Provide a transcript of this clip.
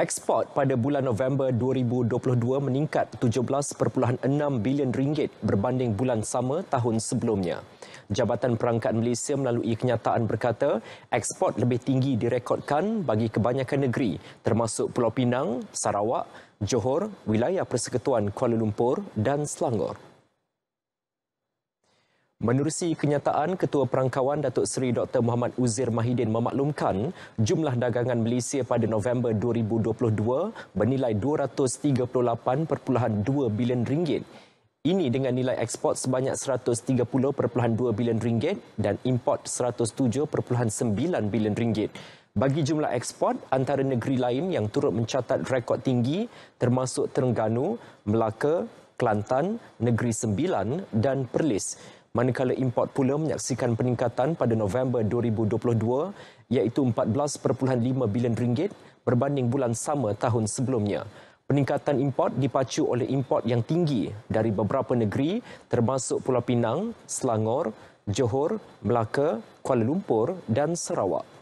Ekspor pada bulan November 2022 meningkat 17.6 bilion ringgit berbanding bulan sama tahun sebelumnya. Jabatan Perangkat Malaysia melalui kenyataan berkata, ekspor lebih tinggi direkodkan bagi kebanyakan negeri termasuk Pulau Pinang, Sarawak, Johor, Wilayah Persekutuan Kuala Lumpur dan Selangor. Menerusi kenyataan, Ketua Perangkawan Datuk Seri Dr. Muhammad Uzir Mahidin memaklumkan jumlah dagangan Malaysia pada November 2022 bernilai 238.2 bilion ringgit. Ini dengan nilai ekspor sebanyak 130.2 bilion ringgit dan import 107.9 bilion ringgit. Bagi jumlah ekspor, antara negeri lain yang turut mencatat rekod tinggi termasuk Terengganu, Melaka, Kelantan, Negeri Sembilan dan Perlis manakala import pula menyaksikan peningkatan pada November 2022 iaitu 14.5 bilion ringgit berbanding bulan sama tahun sebelumnya. Peningkatan import dipacu oleh import yang tinggi dari beberapa negeri termasuk Pulau Pinang, Selangor, Johor, Melaka, Kuala Lumpur dan Sarawak.